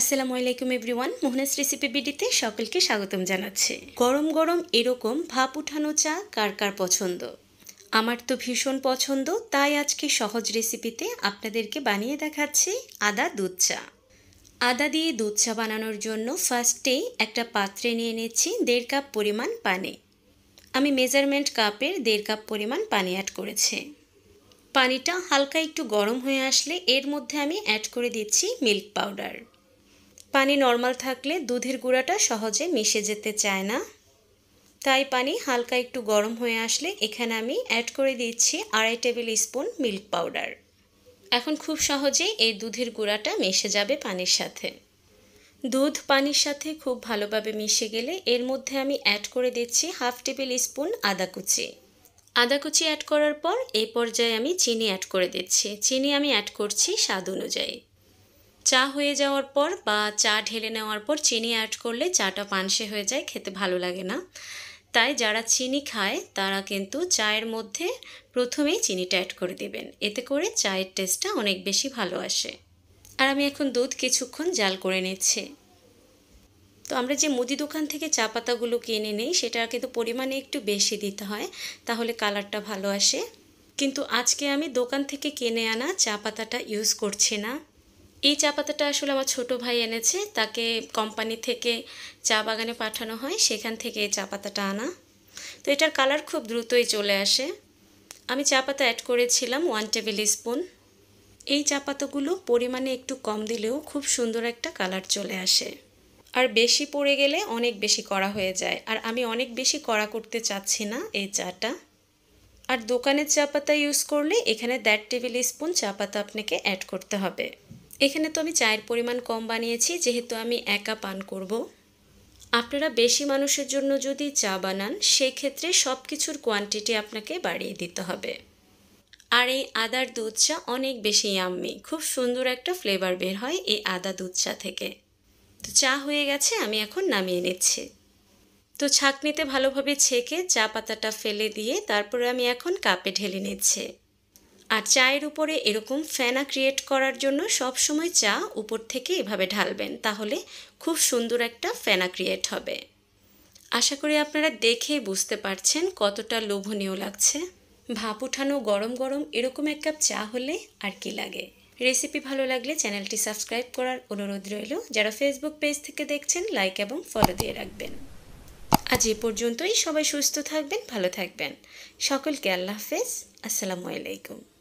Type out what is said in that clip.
আসসালামু আলাইকুম everyone মোহনাস recipe বিডিতে সকলকে স্বাগতম জানাচ্ছি গরম গরম এরকম ভাপ উঠানো চা কার কার পছন্দ আমার তো ভীষণ পছন্দ তাই আজকে সহজ রেসিপিতে আপনাদেরকে বানিয়ে দেখাচ্ছি আদা দুধ চা আদা দিয়ে দুধ চা বানানোর জন্য ফার্স্টেই একটা পাত্রে নিয়ে নিচ্ছি দেড় কাপ পরিমাণ পানি আমি মেজারমেন্ট কাপের দেড় কাপ পরিমাণ পানি অ্যাড করেছি পানিটা হালকা একটু গরম হয়ে আসলে এর মধ্যে আমি অ্যাড করে দিচ্ছি মিল্ক পাউডার পানি নর্মাল থাকলে দুধের গুঁড়াটা সহজে মিশে যেতে চায় না তাই পানি হালকা একটু গরম হয়ে আসলে এখানে আমি অ্যাড করে দিচ্ছি আড়াই টেবিল স্পুন মিল্ক পাউডার এখন খুব সহজেই এই দুধের গুঁড়াটা মিশে যাবে পানির সাথে দুধ পানির সাথে খুব ভালোভাবে মিশে গেলে এর মধ্যে আমি অ্যাড করে দিচ্ছি হাফ টেবিল স্পুন আদা কুচি আদা কুচি অ্যাড করার পর এই পর্যায়ে আমি চিনি অ্যাড করে দিচ্ছি চিনি আমি অ্যাড করছি স্বাদ অনুযায়ী চা হয়ে যাওয়ার পর বা চা ঢেলে নেওয়ার পর চিনি অ্যাড করলে চাটা পানসে হয়ে যায় খেতে ভালো লাগে না তাই যারা চিনি খায় তারা কিন্তু চায়ের মধ্যে প্রথমেই চিনিটা অ্যাড করে দেবেন এতে করে চায়ের টেস্টটা অনেক বেশি ভালো আসে আর আমি এখন দুধ কিছুক্ষণ জাল করে নিচ্ছি তো আমরা যে মুদি দোকান থেকে চা পাতাগুলো কিনে নিই সেটা কিন্তু পরিমাণে একটু বেশি দিতে হয় তাহলে কালারটা ভালো আসে কিন্তু আজকে আমি দোকান থেকে কিনে আনা চা পাতাটা ইউজ করছি না এই চা পাতাটা আসলে আমার ছোট ভাই এনেছে তাকে কোম্পানি থেকে চা বাগানে পাঠানো হয় সেখান থেকে এই চা পাতাটা আনা তো এটার কালার খুব দ্রুতই চলে আসে আমি চা পাতা অ্যাড করেছিলাম ওয়ান টেবিল স্পুন এই চা পাতাগুলো পরিমাণে একটু কম দিলেও খুব সুন্দর একটা কালার চলে আসে আর বেশি পড়ে গেলে অনেক বেশি করা হয়ে যায় আর আমি অনেক বেশি করা করতে চাচ্ছি না এই চাটা আর দোকানের চা পাতা ইউজ করলে এখানে দেড় টেবিল স্পুন চা পাতা আপনাকে অ্যাড করতে হবে এখানে তো আমি চায়ের পরিমাণ কম বানিয়েছি যেহেতু আমি একা পান করব। আপনারা বেশি মানুষের জন্য যদি চা বানান সেই ক্ষেত্রে সব কিছুর কোয়ান্টিটি আপনাকে বাড়িয়ে দিতে হবে আর এই আদার দুধ চা অনেক বেশি আম্মি খুব সুন্দর একটা ফ্লেভার বের হয় এই আদা দুধ চা থেকে তো চা হয়ে গেছে আমি এখন নামিয়ে নিচ্ছি তো ছাঁকনিতে ভালোভাবে ছেঁকে চা পাতাটা ফেলে দিয়ে তারপরে আমি এখন কাপে ঢেলে নিচ্ছি আর চায়ের উপরে এরকম ফেনা ক্রিয়েট করার জন্য সব সময় চা উপর থেকে এভাবে ঢালবেন তাহলে খুব সুন্দর একটা ফেনা ক্রিয়েট হবে আশা করি আপনারা দেখে বুঝতে পারছেন কতটা লোভনীয় লাগছে ভাপ উঠানো গরম গরম এরকম এক কাপ চা হলে আর কি লাগে রেসিপি ভালো লাগলে চ্যানেলটি সাবস্ক্রাইব করার অনুরোধ রইল যারা ফেসবুক পেজ থেকে দেখছেন লাইক এবং ফলো দিয়ে রাখবেন আজ এ পর্যন্তই সবাই সুস্থ থাকবেন ভালো থাকবেন সকলকে আল্লাহ হাফেজ আসসালামু আলাইকুম